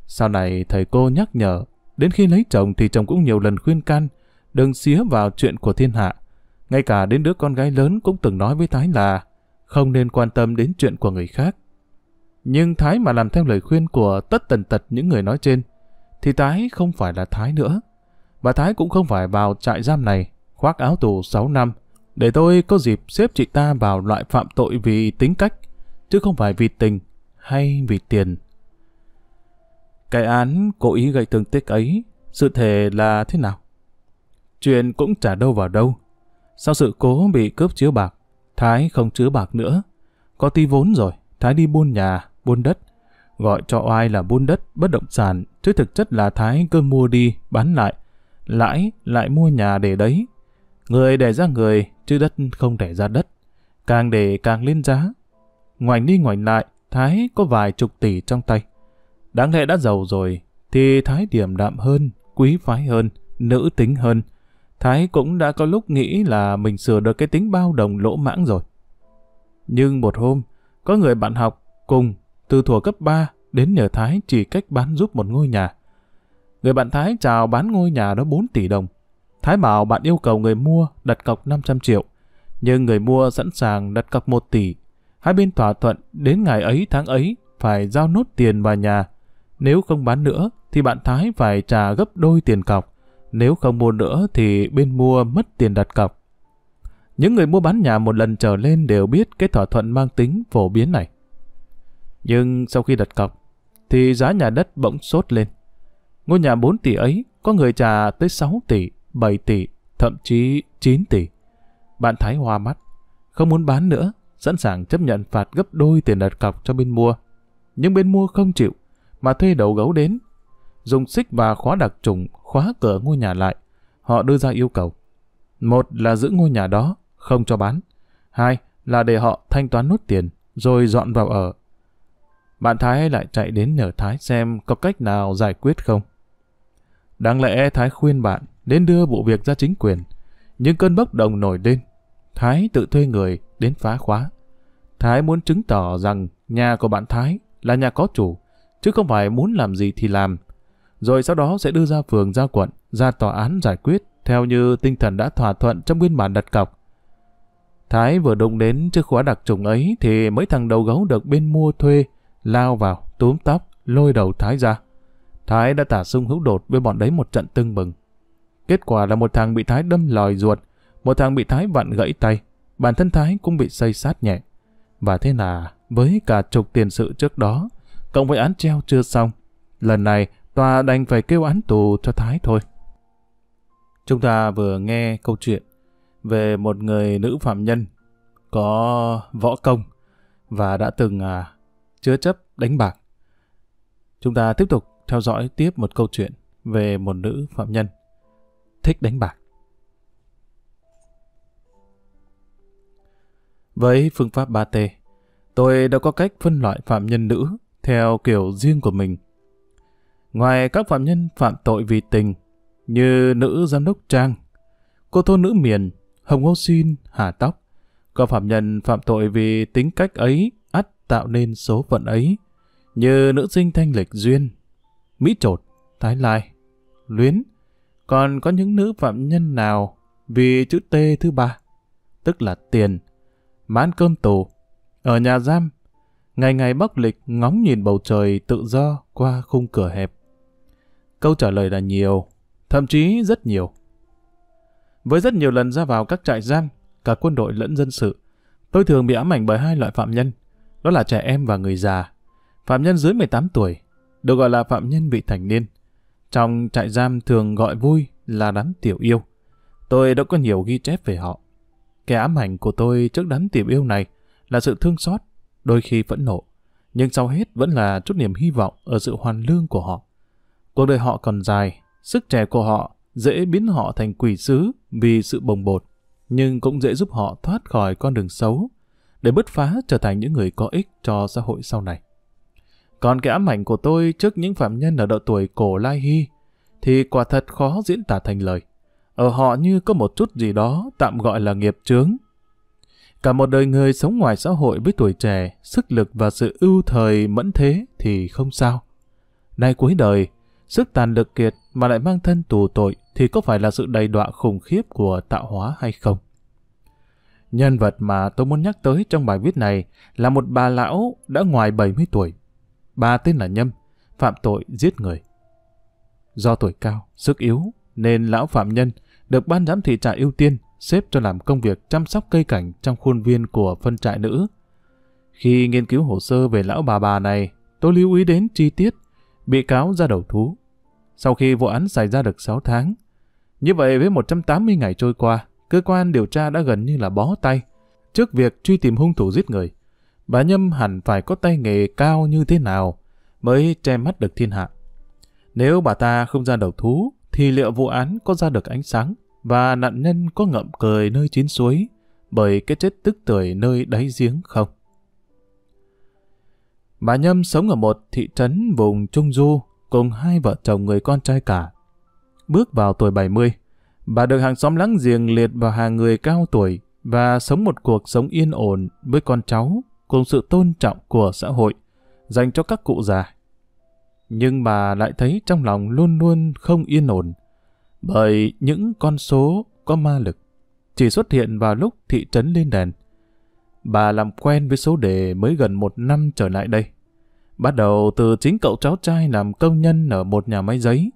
Sau này thầy cô nhắc nhở, đến khi lấy chồng thì chồng cũng nhiều lần khuyên can, đừng xía vào chuyện của thiên hạ. Ngay cả đến đứa con gái lớn cũng từng nói với Thái là không nên quan tâm đến chuyện của người khác. Nhưng Thái mà làm theo lời khuyên của tất tần tật những người nói trên, thì Thái không phải là Thái nữa. Và Thái cũng không phải vào trại giam này, khoác áo tù 6 năm, để tôi có dịp xếp chị ta vào loại phạm tội vì tính cách, chứ không phải vì tình hay vì tiền. Cái án cố ý gây thương tích ấy, sự thể là thế nào? Chuyện cũng chả đâu vào đâu. Sau sự cố bị cướp chứa bạc, Thái không chứa bạc nữa. Có ti vốn rồi, Thái đi buôn nhà, buôn đất, gọi cho oai là buôn đất, bất động sản, chứ thực chất là Thái cơ mua đi, bán lại, lãi lại mua nhà để đấy. Người để ra người, chứ đất không để ra đất. Càng để càng lên giá. ngoài đi ngoài lại, Thái có vài chục tỷ trong tay. Đáng lẽ đã giàu rồi, thì Thái điểm đạm hơn, quý phái hơn, nữ tính hơn. Thái cũng đã có lúc nghĩ là mình sửa được cái tính bao đồng lỗ mãng rồi. Nhưng một hôm, có người bạn học cùng từ thuở cấp 3 đến nhờ Thái chỉ cách bán giúp một ngôi nhà. Người bạn Thái chào bán ngôi nhà đó 4 tỷ đồng. Thái bảo bạn yêu cầu người mua đặt cọc 500 triệu, nhưng người mua sẵn sàng đặt cọc 1 tỷ. Hai bên thỏa thuận đến ngày ấy tháng ấy phải giao nốt tiền vào nhà. Nếu không bán nữa thì bạn Thái phải trả gấp đôi tiền cọc. Nếu không mua nữa thì bên mua mất tiền đặt cọc. Những người mua bán nhà một lần trở lên đều biết cái thỏa thuận mang tính phổ biến này. Nhưng sau khi đặt cọc, thì giá nhà đất bỗng sốt lên. Ngôi nhà 4 tỷ ấy có người trả tới 6 tỷ, 7 tỷ, thậm chí 9 tỷ. Bạn Thái hoa mắt, không muốn bán nữa, sẵn sàng chấp nhận phạt gấp đôi tiền đặt cọc cho bên mua. Nhưng bên mua không chịu, mà thuê đầu gấu đến. Dùng xích và khóa đặc trùng khóa cửa ngôi nhà lại. Họ đưa ra yêu cầu. Một là giữ ngôi nhà đó, không cho bán. Hai là để họ thanh toán nốt tiền, rồi dọn vào ở bạn Thái lại chạy đến nhờ Thái xem có cách nào giải quyết không. Đáng lẽ Thái khuyên bạn đến đưa vụ việc ra chính quyền, nhưng cơn bốc đồng nổi lên. Thái tự thuê người đến phá khóa. Thái muốn chứng tỏ rằng nhà của bạn Thái là nhà có chủ, chứ không phải muốn làm gì thì làm. Rồi sau đó sẽ đưa ra phường, ra quận, ra tòa án giải quyết theo như tinh thần đã thỏa thuận trong nguyên bản đặt cọc. Thái vừa đụng đến chiếc khóa đặc trùng ấy thì mấy thằng đầu gấu được bên mua thuê lao vào, túm tóc, lôi đầu Thái ra. Thái đã tả sung hữu đột với bọn đấy một trận tưng bừng. Kết quả là một thằng bị Thái đâm lòi ruột, một thằng bị Thái vặn gãy tay, bản thân Thái cũng bị xây sát nhẹ. Và thế là, với cả chục tiền sự trước đó, cộng với án treo chưa xong, lần này tòa đành phải kêu án tù cho Thái thôi. Chúng ta vừa nghe câu chuyện về một người nữ phạm nhân có võ công và đã từng à, chứa chấp đánh bạc. Chúng ta tiếp tục theo dõi tiếp một câu chuyện về một nữ phạm nhân thích đánh bạc. Với phương pháp 3T, tôi đã có cách phân loại phạm nhân nữ theo kiểu riêng của mình. Ngoài các phạm nhân phạm tội vì tình, như nữ giám đốc Trang, cô thôn nữ miền, Hồng Ngô Xin, Hà Tóc, có phạm nhân phạm tội vì tính cách ấy tạo nên số phận ấy. Như nữ sinh thanh lịch duyên, mỹ trột, thái lai, luyến, còn có những nữ phạm nhân nào vì chữ T thứ ba, tức là tiền, mán cơm tù, ở nhà giam, ngày ngày bóc lịch ngóng nhìn bầu trời tự do qua khung cửa hẹp. Câu trả lời là nhiều, thậm chí rất nhiều. Với rất nhiều lần ra vào các trại giam, cả quân đội lẫn dân sự, tôi thường bị ám ảnh bởi hai loại phạm nhân, đó là trẻ em và người già. Phạm nhân dưới 18 tuổi, được gọi là phạm nhân vị thành niên. Trong trại giam thường gọi vui là đám tiểu yêu. Tôi đã có nhiều ghi chép về họ. Cái ám ảnh của tôi trước đám tiểu yêu này là sự thương xót, đôi khi phẫn nộ, nhưng sau hết vẫn là chút niềm hy vọng ở sự hoàn lương của họ. Cuộc đời họ còn dài, sức trẻ của họ dễ biến họ thành quỷ sứ vì sự bồng bột, nhưng cũng dễ giúp họ thoát khỏi con đường xấu để bứt phá trở thành những người có ích cho xã hội sau này. Còn cái ám ảnh của tôi trước những phạm nhân ở độ tuổi cổ Lai Hy thì quả thật khó diễn tả thành lời. Ở họ như có một chút gì đó tạm gọi là nghiệp chướng. Cả một đời người sống ngoài xã hội với tuổi trẻ, sức lực và sự ưu thời mẫn thế thì không sao. Nay cuối đời, sức tàn lực kiệt mà lại mang thân tù tội thì có phải là sự đầy đọa khủng khiếp của tạo hóa hay không? Nhân vật mà tôi muốn nhắc tới trong bài viết này là một bà lão đã ngoài 70 tuổi. Bà tên là Nhâm, phạm tội giết người. Do tuổi cao, sức yếu, nên lão phạm nhân được ban giám thị trại ưu tiên xếp cho làm công việc chăm sóc cây cảnh trong khuôn viên của phân trại nữ. Khi nghiên cứu hồ sơ về lão bà bà này, tôi lưu ý đến chi tiết bị cáo ra đầu thú. Sau khi vụ án xảy ra được 6 tháng, như vậy với 180 ngày trôi qua, cơ quan điều tra đã gần như là bó tay trước việc truy tìm hung thủ giết người. Bà Nhâm hẳn phải có tay nghề cao như thế nào mới che mắt được thiên hạ. Nếu bà ta không ra đầu thú, thì liệu vụ án có ra được ánh sáng và nạn nhân có ngậm cười nơi chín suối bởi cái chết tức tưởi nơi đáy giếng không? Bà Nhâm sống ở một thị trấn vùng Trung Du cùng hai vợ chồng người con trai cả. Bước vào tuổi 70, Bà được hàng xóm láng giềng liệt vào hàng người cao tuổi và sống một cuộc sống yên ổn với con cháu cùng sự tôn trọng của xã hội dành cho các cụ già. Nhưng bà lại thấy trong lòng luôn luôn không yên ổn bởi những con số có ma lực chỉ xuất hiện vào lúc thị trấn lên đèn. Bà làm quen với số đề mới gần một năm trở lại đây. Bắt đầu từ chính cậu cháu trai làm công nhân ở một nhà máy giấy.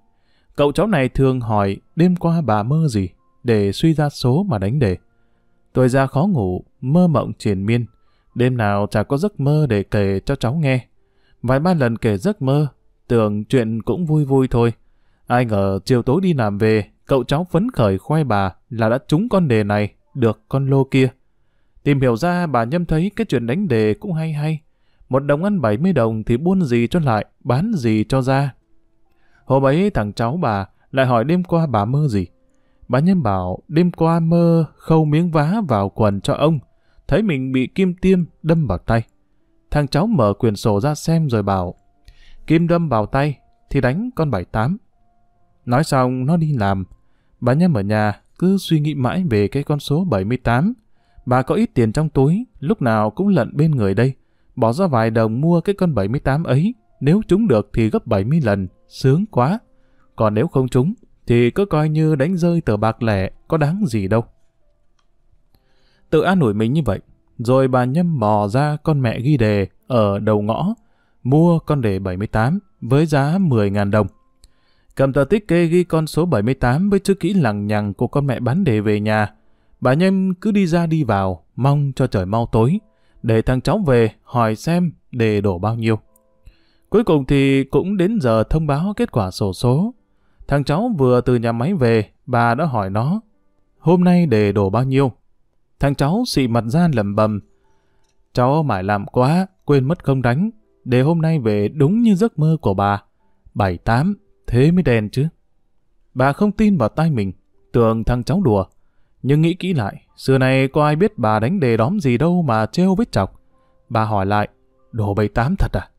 Cậu cháu này thường hỏi đêm qua bà mơ gì để suy ra số mà đánh đề. Tôi ra khó ngủ, mơ mộng triền miên. Đêm nào chả có giấc mơ để kể cho cháu nghe. Vài ba lần kể giấc mơ, tưởng chuyện cũng vui vui thôi. Ai ngờ chiều tối đi làm về, cậu cháu phấn khởi khoe bà là đã trúng con đề này, được con lô kia. Tìm hiểu ra bà Nhâm thấy cái chuyện đánh đề cũng hay hay. Một đồng ăn 70 đồng thì buôn gì cho lại, bán gì cho ra, Hôm ấy thằng cháu bà lại hỏi đêm qua bà mơ gì. Bà Nhâm bảo đêm qua mơ khâu miếng vá vào quần cho ông, thấy mình bị kim tiêm đâm vào tay. Thằng cháu mở quyển sổ ra xem rồi bảo, kim đâm vào tay thì đánh con bảy tám. Nói xong nó đi làm, bà Nhâm ở nhà cứ suy nghĩ mãi về cái con số 78. Bà có ít tiền trong túi, lúc nào cũng lận bên người đây, bỏ ra vài đồng mua cái con 78 ấy. Nếu trúng được thì gấp 70 lần, sướng quá. Còn nếu không trúng, thì cứ coi như đánh rơi tờ bạc lẻ, có đáng gì đâu. Tự an ủi mình như vậy, rồi bà nhâm mò ra con mẹ ghi đề ở đầu ngõ, mua con đề 78 với giá 10.000 đồng. Cầm tờ tiết kê ghi con số 78 với chữ kỹ lằng nhằng của con mẹ bán đề về nhà. Bà Nhâm cứ đi ra đi vào, mong cho trời mau tối, để thằng cháu về hỏi xem đề đổ bao nhiêu. Cuối cùng thì cũng đến giờ thông báo kết quả sổ số. Thằng cháu vừa từ nhà máy về, bà đã hỏi nó. Hôm nay để đổ bao nhiêu? Thằng cháu xị mặt ra lầm bầm. Cháu mải làm quá, quên mất không đánh. Để hôm nay về đúng như giấc mơ của bà. Bảy tám, thế mới đèn chứ. Bà không tin vào tai mình, tưởng thằng cháu đùa. Nhưng nghĩ kỹ lại, xưa này có ai biết bà đánh đề đóm gì đâu mà trêu với chọc. Bà hỏi lại, đồ bảy tám thật à?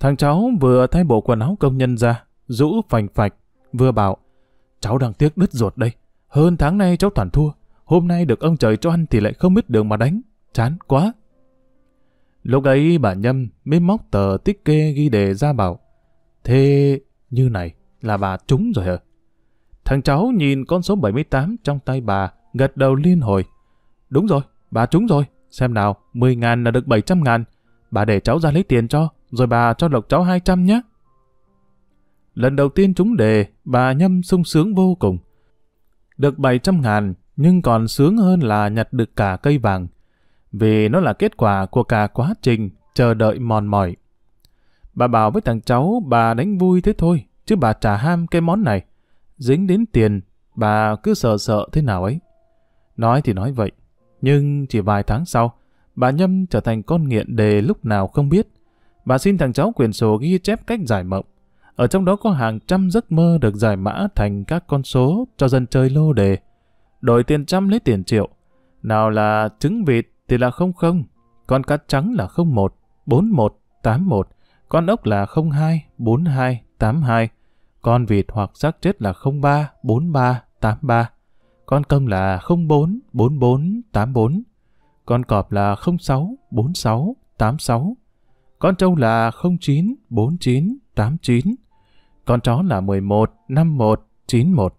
Thằng cháu vừa thay bộ quần áo công nhân ra, rũ phành phạch, vừa bảo, cháu đang tiếc đứt ruột đây. Hơn tháng nay cháu toàn thua, hôm nay được ông trời cho ăn thì lại không biết đường mà đánh, chán quá. Lúc ấy bà Nhâm mới móc tờ tích kê ghi đề ra bảo, thế như này là bà trúng rồi hả? Thằng cháu nhìn con số 78 trong tay bà, gật đầu liên hồi. Đúng rồi, bà trúng rồi, xem nào, 10 ngàn là được 700 ngàn, bà để cháu ra lấy tiền cho, rồi bà cho lộc cháu 200 nhé. Lần đầu tiên trúng đề, bà Nhâm sung sướng vô cùng. Được 700 ngàn, nhưng còn sướng hơn là nhặt được cả cây vàng, vì nó là kết quả của cả quá trình chờ đợi mòn mỏi. Bà bảo với thằng cháu bà đánh vui thế thôi, chứ bà trả ham cái món này. Dính đến tiền, bà cứ sợ sợ thế nào ấy. Nói thì nói vậy, nhưng chỉ vài tháng sau, bà Nhâm trở thành con nghiện đề lúc nào không biết. Bà xin thằng cháu quyền sổ ghi chép cách giải mộng. Ở trong đó có hàng trăm giấc mơ được giải mã thành các con số cho dân chơi lô đề. Đổi tiền trăm lấy tiền triệu. Nào là trứng vịt thì là không không, con cá trắng là không một bốn một tám một con ốc là không hai bốn hai tám hai con vịt hoặc xác chết là không ba bốn ba tám ba con công là không bốn bốn bốn tám bốn con cọp là không sáu bốn sáu tám sáu con trâu là 09 49 89. Con chó là 11 51 91.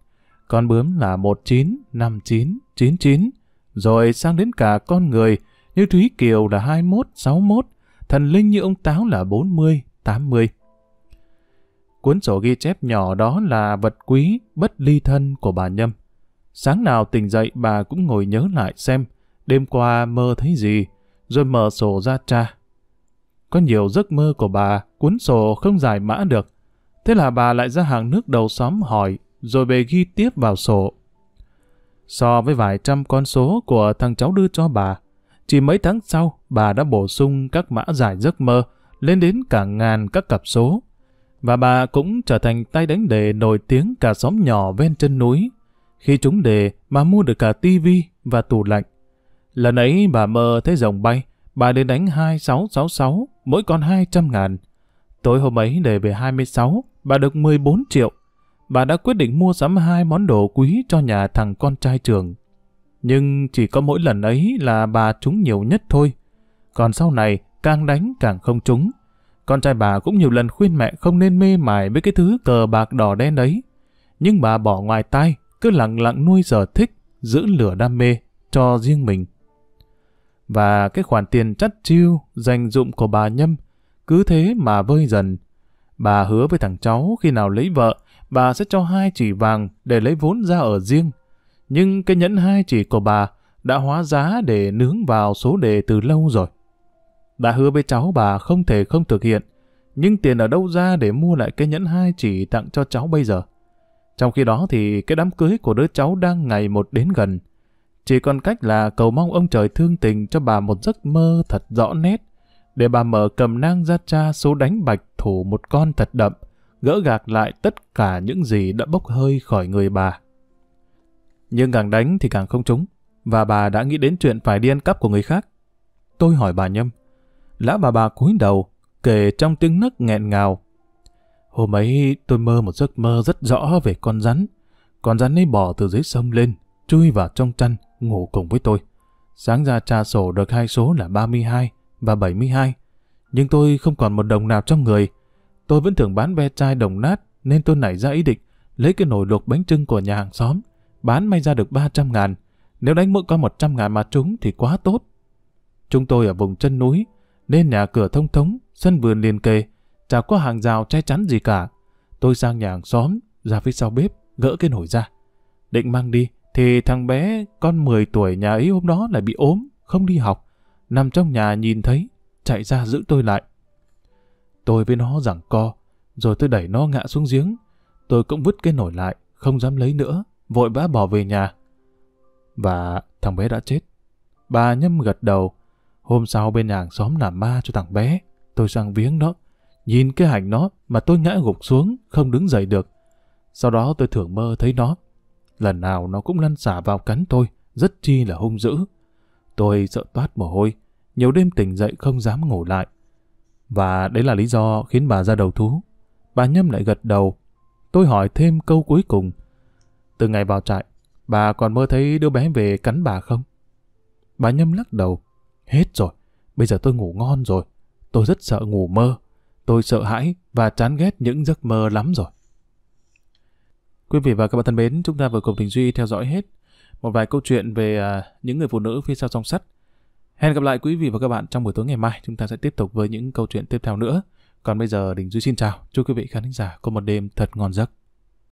Con bướm là 19 59 99. Rồi sang đến cả con người như Thúy Kiều là 21 61. Thần linh như ông Táo là 40 80. Cuốn sổ ghi chép nhỏ đó là vật quý bất ly thân của bà Nhâm. Sáng nào tỉnh dậy bà cũng ngồi nhớ lại xem đêm qua mơ thấy gì, rồi mở sổ ra tra. Có nhiều giấc mơ của bà cuốn sổ không giải mã được. Thế là bà lại ra hàng nước đầu xóm hỏi, rồi về ghi tiếp vào sổ. So với vài trăm con số của thằng cháu đưa cho bà, chỉ mấy tháng sau bà đã bổ sung các mã giải giấc mơ lên đến cả ngàn các cặp số. Và bà cũng trở thành tay đánh đề nổi tiếng cả xóm nhỏ ven chân núi. Khi chúng đề bà mua được cả tivi và tủ lạnh. Lần ấy bà mơ thấy rồng bay, bà đến đánh 2666 mỗi con 200 ngàn. Tối hôm ấy để về 26, bà được 14 triệu. Bà đã quyết định mua sắm hai món đồ quý cho nhà thằng con trai trường. Nhưng chỉ có mỗi lần ấy là bà trúng nhiều nhất thôi. Còn sau này, càng đánh càng không trúng. Con trai bà cũng nhiều lần khuyên mẹ không nên mê mải với cái thứ cờ bạc đỏ đen đấy. Nhưng bà bỏ ngoài tai, cứ lặng lặng nuôi sở thích, giữ lửa đam mê cho riêng mình và cái khoản tiền chắt chiêu dành dụng của bà Nhâm cứ thế mà vơi dần. Bà hứa với thằng cháu khi nào lấy vợ, bà sẽ cho hai chỉ vàng để lấy vốn ra ở riêng. Nhưng cái nhẫn hai chỉ của bà đã hóa giá để nướng vào số đề từ lâu rồi. Bà hứa với cháu bà không thể không thực hiện, nhưng tiền ở đâu ra để mua lại cái nhẫn hai chỉ tặng cho cháu bây giờ. Trong khi đó thì cái đám cưới của đứa cháu đang ngày một đến gần. Chỉ còn cách là cầu mong ông trời thương tình cho bà một giấc mơ thật rõ nét, để bà mở cầm nang ra cha số đánh bạch thủ một con thật đậm, gỡ gạc lại tất cả những gì đã bốc hơi khỏi người bà. Nhưng càng đánh thì càng không trúng, và bà đã nghĩ đến chuyện phải đi ăn cắp của người khác. Tôi hỏi bà Nhâm, lã bà bà cúi đầu, kể trong tiếng nấc nghẹn ngào. Hôm ấy tôi mơ một giấc mơ rất rõ về con rắn. Con rắn ấy bò từ dưới sông lên, chui vào trong chăn, ngủ cùng với tôi. Sáng ra tra sổ được hai số là 32 và 72, nhưng tôi không còn một đồng nào trong người. Tôi vẫn thường bán ve chai đồng nát nên tôi nảy ra ý định lấy cái nồi luộc bánh trưng của nhà hàng xóm, bán may ra được 300 ngàn. Nếu đánh mỗi con 100 ngàn mà trúng thì quá tốt. Chúng tôi ở vùng chân núi, nên nhà cửa thông thống, sân vườn liền kề, chả có hàng rào che chắn gì cả. Tôi sang nhà hàng xóm, ra phía sau bếp, gỡ cái nồi ra. Định mang đi, thì thằng bé con 10 tuổi nhà ấy hôm đó lại bị ốm, không đi học, nằm trong nhà nhìn thấy, chạy ra giữ tôi lại. Tôi với nó giằng co, rồi tôi đẩy nó ngã xuống giếng. Tôi cũng vứt cái nổi lại, không dám lấy nữa, vội vã bỏ về nhà. Và thằng bé đã chết. Bà nhâm gật đầu. Hôm sau bên nhà hàng xóm làm ma cho thằng bé, tôi sang viếng nó. Nhìn cái hành nó mà tôi ngã gục xuống, không đứng dậy được. Sau đó tôi thưởng mơ thấy nó, lần nào nó cũng lăn xả vào cắn tôi, rất chi là hung dữ. Tôi sợ toát mồ hôi, nhiều đêm tỉnh dậy không dám ngủ lại. Và đấy là lý do khiến bà ra đầu thú. Bà Nhâm lại gật đầu. Tôi hỏi thêm câu cuối cùng. Từ ngày vào trại, bà còn mơ thấy đứa bé về cắn bà không? Bà Nhâm lắc đầu. Hết rồi, bây giờ tôi ngủ ngon rồi. Tôi rất sợ ngủ mơ. Tôi sợ hãi và chán ghét những giấc mơ lắm rồi. Quý vị và các bạn thân mến, chúng ta vừa cùng Đình Duy theo dõi hết một vài câu chuyện về à, những người phụ nữ phía sau song sắt. Hẹn gặp lại quý vị và các bạn trong buổi tối ngày mai. Chúng ta sẽ tiếp tục với những câu chuyện tiếp theo nữa. Còn bây giờ Đình Duy xin chào. Chúc quý vị khán giả có một đêm thật ngon giấc.